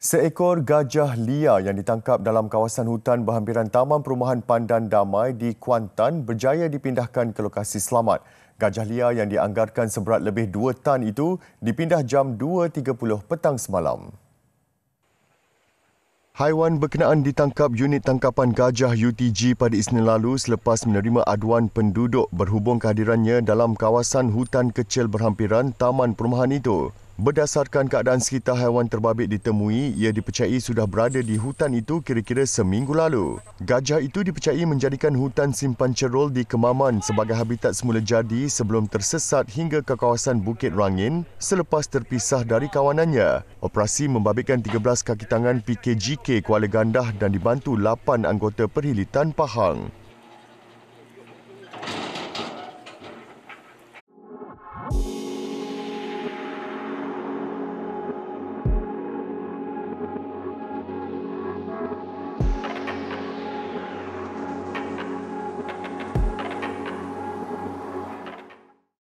Seekor gajah liar yang ditangkap dalam kawasan hutan berhampiran Taman Perumahan Pandan Damai di Kuantan berjaya dipindahkan ke lokasi selamat. Gajah liar yang dianggarkan seberat lebih 2 tan itu dipindah jam 2.30 petang semalam. Haiwan berkenaan ditangkap unit tangkapan gajah UTG pada Isnin lalu selepas menerima aduan penduduk berhubung kehadirannya dalam kawasan hutan kecil berhampiran taman perumahan itu. Berdasarkan keadaan sekitar haiwan terbabit ditemui, ia dipercayai sudah berada di hutan itu kira-kira seminggu lalu. Gajah itu dipercayai menjadikan hutan simpan cerol di Kemaman sebagai habitat semula jadi sebelum tersesat hingga ke kawasan Bukit Rangin selepas terpisah dari kawanannya. Operasi membabitkan 13 kaki tangan PKGK Kuala Gandah dan dibantu 8 anggota perhilitan Pahang.